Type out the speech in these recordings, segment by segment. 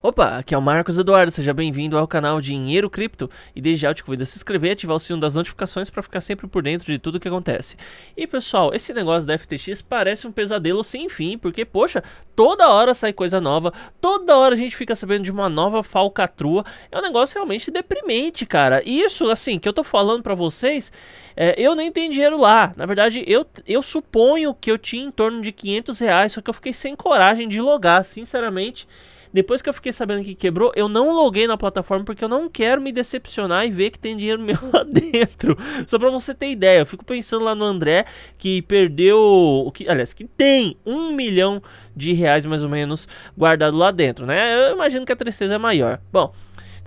Opa, aqui é o Marcos Eduardo, seja bem-vindo ao canal Dinheiro Cripto e desde já eu te convido a se inscrever e ativar o sino das notificações para ficar sempre por dentro de tudo o que acontece. E pessoal, esse negócio da FTX parece um pesadelo sem fim, porque poxa, toda hora sai coisa nova, toda hora a gente fica sabendo de uma nova falcatrua, é um negócio realmente deprimente, cara. E isso, assim, que eu tô falando para vocês, é, eu nem tenho dinheiro lá, na verdade eu, eu suponho que eu tinha em torno de 500 reais, só que eu fiquei sem coragem de logar, sinceramente... Depois que eu fiquei sabendo que quebrou, eu não loguei na plataforma porque eu não quero me decepcionar e ver que tem dinheiro meu lá dentro. Só pra você ter ideia, eu fico pensando lá no André que perdeu. O que, aliás, que tem um milhão de reais mais ou menos guardado lá dentro, né? Eu imagino que a tristeza é maior. Bom.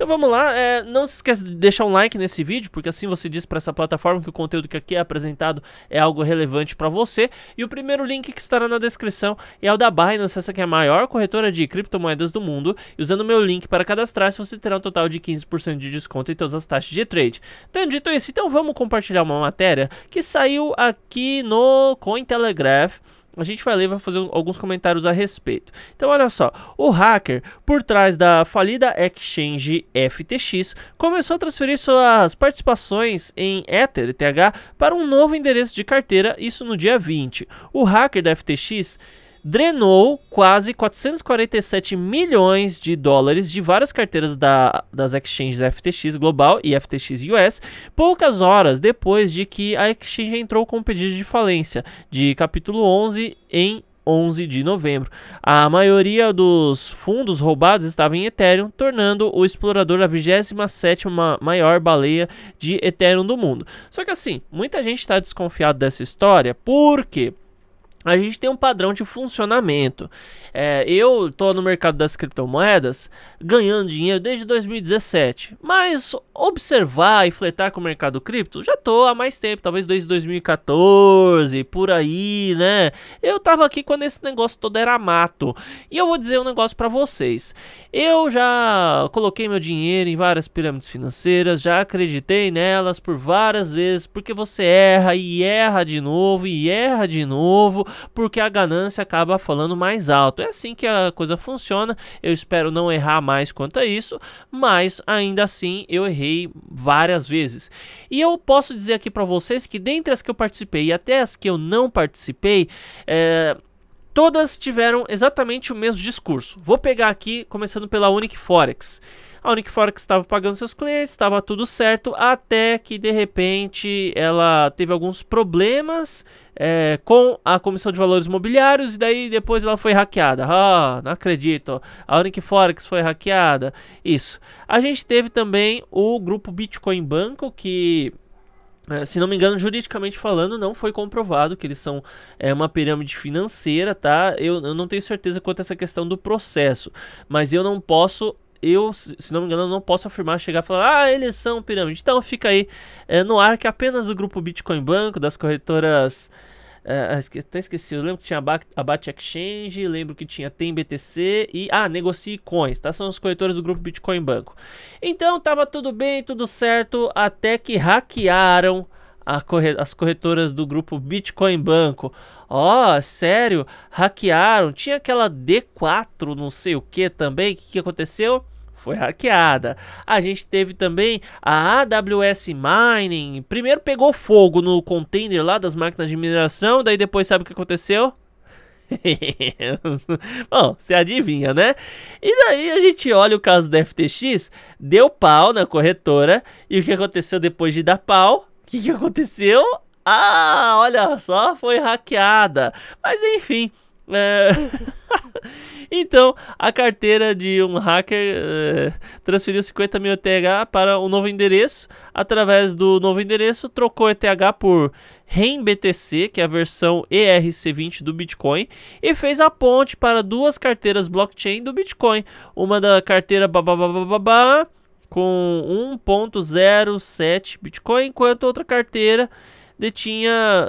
Então vamos lá, é, não se esqueça de deixar um like nesse vídeo, porque assim você diz para essa plataforma que o conteúdo que aqui é apresentado é algo relevante para você. E o primeiro link que estará na descrição é o da Binance, essa que é a maior corretora de criptomoedas do mundo. E usando o meu link para cadastrar-se, você terá um total de 15% de desconto em todas as taxas de trade. Então, dito isso, então vamos compartilhar uma matéria que saiu aqui no Cointelegraph a gente vai ler e vai fazer alguns comentários a respeito. Então, olha só, o hacker por trás da falida exchange FTX começou a transferir suas participações em Ether ETH para um novo endereço de carteira, isso no dia 20. O hacker da FTX drenou quase 447 milhões de dólares de várias carteiras da, das exchanges FTX Global e FTX US, poucas horas depois de que a exchange entrou com um pedido de falência de capítulo 11 em 11 de novembro. A maioria dos fundos roubados estava em Ethereum, tornando o explorador a 27 maior baleia de Ethereum do mundo. Só que assim, muita gente está desconfiado dessa história, porque quê? a gente tem um padrão de funcionamento. É, eu estou no mercado das criptomoedas ganhando dinheiro desde 2017, mas observar e fletar com o mercado cripto já estou há mais tempo, talvez desde 2014, por aí, né? Eu estava aqui quando esse negócio todo era mato. E eu vou dizer um negócio para vocês. Eu já coloquei meu dinheiro em várias pirâmides financeiras, já acreditei nelas por várias vezes, porque você erra e erra de novo e erra de novo porque a ganância acaba falando mais alto. É assim que a coisa funciona. Eu espero não errar mais quanto a isso, mas ainda assim eu errei várias vezes. E eu posso dizer aqui para vocês que dentre as que eu participei e até as que eu não participei, é, todas tiveram exatamente o mesmo discurso. Vou pegar aqui, começando pela Unique Forex. A Uniforex estava pagando seus clientes, estava tudo certo, até que de repente ela teve alguns problemas é, com a Comissão de Valores Mobiliários e daí depois ela foi hackeada. Ah, não acredito. A Uniforex foi hackeada. Isso. A gente teve também o grupo Bitcoin Banco que eh, se não me engano, juridicamente falando, não foi comprovado que eles são é, uma pirâmide financeira, tá? Eu, eu não tenho certeza quanto a essa questão do processo, mas eu não posso eu, se não me engano, não posso afirmar chegar e falar, ah, eles são pirâmide. Então fica aí é, no ar que apenas o grupo Bitcoin Banco, das corretoras. É, ah, até esqueci, eu lembro que tinha a Bat Exchange, lembro que tinha Tem BTC e. Ah, Negocie Coins, tá? São as corretoras do grupo Bitcoin Banco. Então tava tudo bem, tudo certo, até que hackearam as corretoras do grupo Bitcoin Banco. Ó, oh, sério? Hackearam? Tinha aquela D4, não sei o que também. O que, que aconteceu? foi hackeada. A gente teve também a AWS Mining. Primeiro pegou fogo no container lá das máquinas de mineração, daí depois sabe o que aconteceu? Bom, você adivinha, né? E daí a gente olha o caso da FTX, deu pau na corretora, e o que aconteceu depois de dar pau? O que, que aconteceu? Ah, olha só, foi hackeada. Mas enfim. É... então, a carteira de um hacker uh, transferiu 50 mil ETH para o um novo endereço. Através do novo endereço, trocou ETH por RenBTC, que é a versão ERC20 do Bitcoin, e fez a ponte para duas carteiras blockchain do Bitcoin. Uma da carteira babá com 1.07 Bitcoin, enquanto outra carteira detinha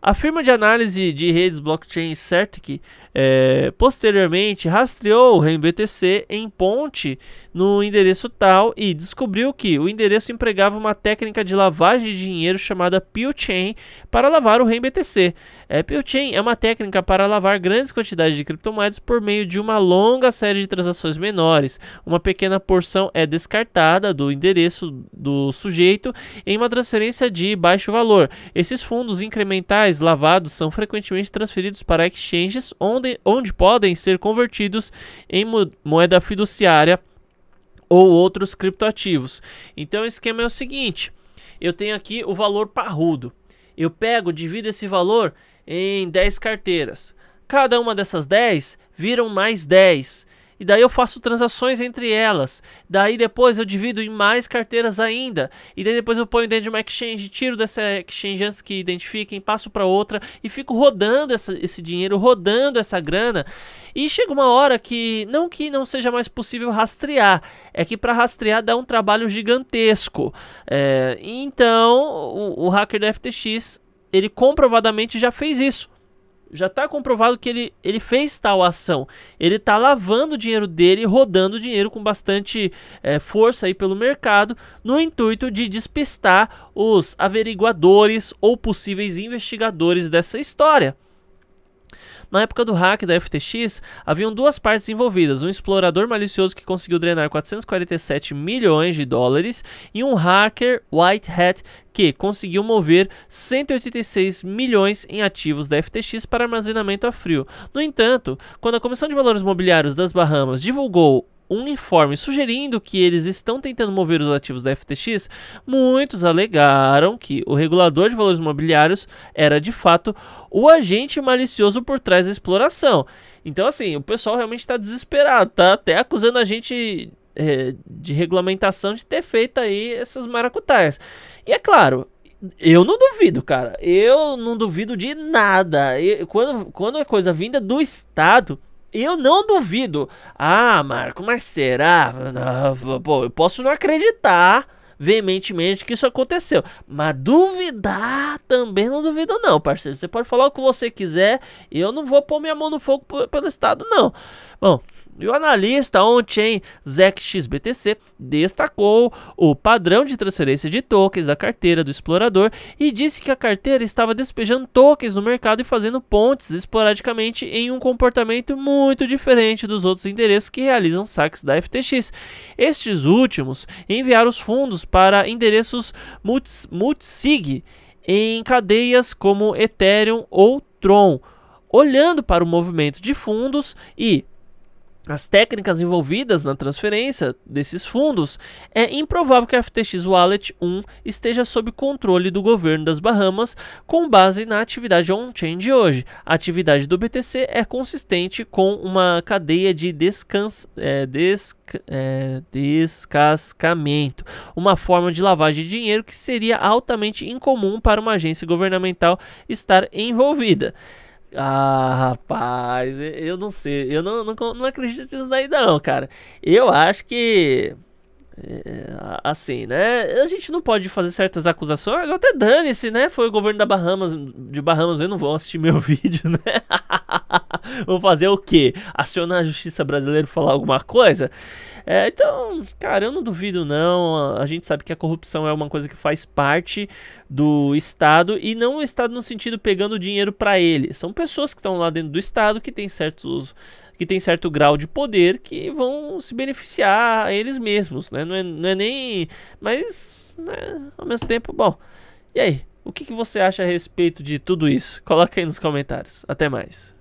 A firma de análise de redes blockchain Certic é, posteriormente rastreou o ReimBTC em ponte no endereço tal e descobriu que o endereço empregava uma técnica de lavagem de dinheiro chamada PewChain para lavar o ReimBTC. É, PewChain é uma técnica para lavar grandes quantidades de criptomoedas por meio de uma longa série de transações menores. Uma pequena porção é descartada do endereço do sujeito em uma transferência de baixo valor. Esses fundos incrementais lavados são frequentemente transferidos para exchanges onde, onde podem ser convertidos em moeda fiduciária ou outros criptoativos. Então o esquema é o seguinte: eu tenho aqui o valor parrudo. Eu pego, divido esse valor em 10 carteiras. Cada uma dessas 10 viram mais 10 e daí eu faço transações entre elas. Daí depois eu divido em mais carteiras ainda, e daí depois eu ponho dentro de uma exchange, tiro dessa exchange antes que identifiquem, passo para outra e fico rodando essa, esse dinheiro, rodando essa grana. E chega uma hora que não que não seja mais possível rastrear, é que para rastrear dá um trabalho gigantesco. É, então o, o hacker da FTX ele comprovadamente já fez isso. Já está comprovado que ele, ele fez tal ação. Ele está lavando o dinheiro dele, rodando dinheiro com bastante é, força aí pelo mercado, no intuito de despistar os averiguadores ou possíveis investigadores dessa história. Na época do hack da FTX, haviam duas partes envolvidas: um explorador malicioso que conseguiu drenar 447 milhões de dólares e um hacker White Hat que conseguiu mover 186 milhões em ativos da FTX para armazenamento a frio. No entanto, quando a Comissão de Valores Mobiliários das Bahamas divulgou um informe sugerindo que eles estão tentando mover os ativos da FTX, muitos alegaram que o regulador de valores imobiliários era de fato o agente malicioso por trás da exploração. Então, assim, o pessoal realmente está desesperado, tá até acusando a gente é, de regulamentação de ter feito aí essas maracutaias. E é claro, eu não duvido, cara. Eu não duvido de nada. Eu, quando, quando é coisa vinda do Estado, eu não duvido. Ah, Marco, mas será? Pô, eu posso não acreditar veementemente que isso aconteceu. Mas duvidar também não duvido, não, parceiro. Você pode falar o que você quiser. Eu não vou pôr minha mão no fogo pelo Estado, não. Bom, e o analista on-chain ZexXBTC destacou o padrão de transferência de tokens da carteira do explorador e disse que a carteira estava despejando tokens no mercado e fazendo pontes esporadicamente em um comportamento muito diferente dos outros endereços que realizam saques da FTX. Estes últimos enviaram os fundos para endereços multisig em cadeias como Ethereum ou Tron. Olhando para o movimento de fundos e as técnicas envolvidas na transferência desses fundos, é improvável que a FTX Wallet 1 esteja sob controle do governo das Bahamas com base na atividade on-chain de hoje. A atividade do BTC é consistente com uma cadeia de descans é, é, descascamento, uma forma de lavagem de dinheiro que seria altamente incomum para uma agência governamental estar envolvida. Ah, rapaz, eu não sei. Eu não, não, não acredito nisso ainda não, cara. Eu acho que. É, assim, né? A gente não pode fazer certas acusações. Até dane-se, né? Foi o governo da Bahamas, de Bahamas. Eu não vou assistir meu vídeo, né? Vou fazer o quê? Acionar a justiça brasileira falar alguma coisa? É, então, cara, eu não duvido não. A gente sabe que a corrupção é uma coisa que faz parte do Estado e não o Estado no sentido pegando dinheiro para ele. São pessoas que estão lá dentro do Estado que têm certos que tem certo grau de poder que vão se beneficiar eles mesmos, né? Não é, não é nem, mas né? ao mesmo tempo, bom. E aí, o que, que você acha a respeito de tudo isso? Coloca aí nos comentários. Até mais.